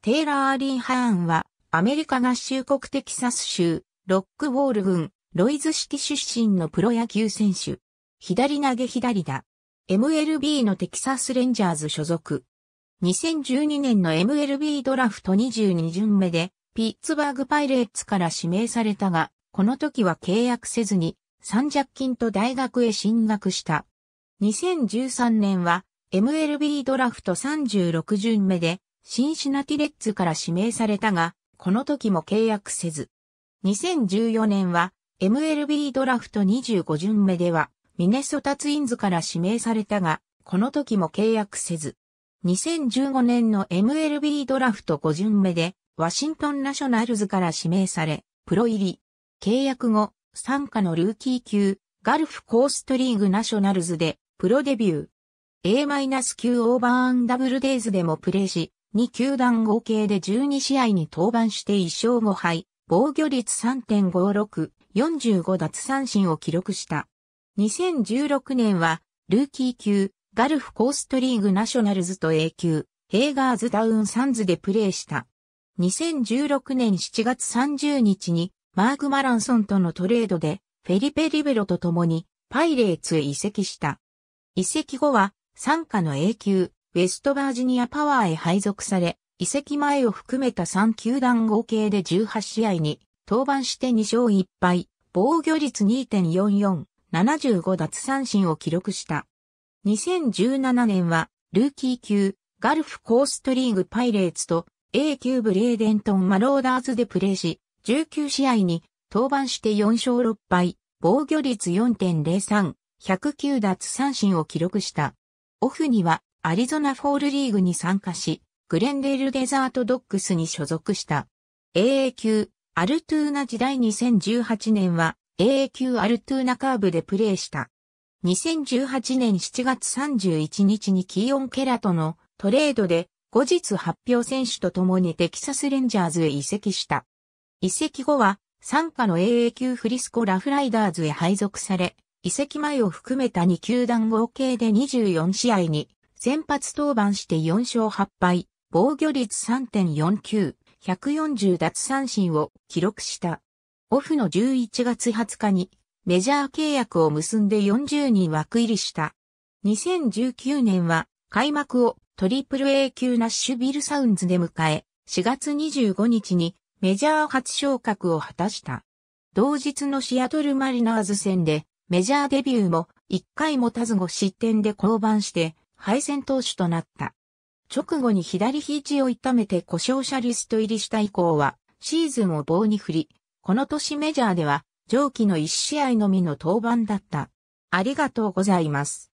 テイラー・アリン・ハーンは、アメリカ合衆国テキサス州、ロックウォール郡、ロイズ式出身のプロ野球選手。左投げ左打。MLB のテキサス・レンジャーズ所属。2012年の MLB ドラフト22巡目で、ピッツバーグパイレーツから指名されたが、この時は契約せずに、三弱金と大学へ進学した。2013年は、MLB ドラフト36巡目で、シンシナティレッツから指名されたが、この時も契約せず。2014年は MLB ドラフト25巡目では、ミネソタツインズから指名されたが、この時も契約せず。2015年の MLB ドラフト5巡目で、ワシントンナショナルズから指名され、プロ入り。契約後、参加のルーキー級、ガルフコーストリーグナショナルズで、プロデビュー。A-9 オーバーアンダブルデイズでもプレーし、二球団合計で12試合に登板して1勝5敗、防御率3.56、45奪三振を記録した。2016年は、ルーキー級、ガルフコーストリーグナショナルズと A 級、ヘイガーズダウンサンズでプレーした。2016年7月30日に、マーク・マランソンとのトレードで、フェリペ・リベロと共に、パイレーツへ移籍した。移籍後は、参加の A 級、ウェストバージニアパワーへ配属され、移籍前を含めた3球団合計で18試合に登板して2勝1敗、防御率2.44、75奪三振を記録した。2017年は、ルーキー級、ガルフコーストリーグパイレーツと A 級ブレーデントンマローダーズでプレーし、19試合に登板して4勝6敗、防御率4.03、109奪三振を記録した。オフにはアリゾナフォールリーグに参加し、グレンデールデザートドッグスに所属した。AA 級、アルトゥーナ時代2018年は AA 級アルトゥーナカーブでプレーした。2018年7月31日にキーオン・ケラとのトレードで後日発表選手と共にテキサスレンジャーズへ移籍した。移籍後は参加の AA 級フリスコラフライダーズへ配属され、移籍前を含めた2球団合計で24試合に先発登板して4勝8敗、防御率3.49、140奪三振を記録した。オフの11月20日にメジャー契約を結んで40人枠入りした。2019年は開幕をトリプル A 級ナッシュビルサウンズで迎え、4月25日にメジャー初昇格を果たした。同日のシアトルマリナーズ戦でメジャーデビューも1回もたず5失点で降板して敗戦投手となった。直後に左肘を痛めて故障者リスト入りした以降は、シーズンを棒に振り、この年メジャーでは、上記の1試合のみの登板だった。ありがとうございます。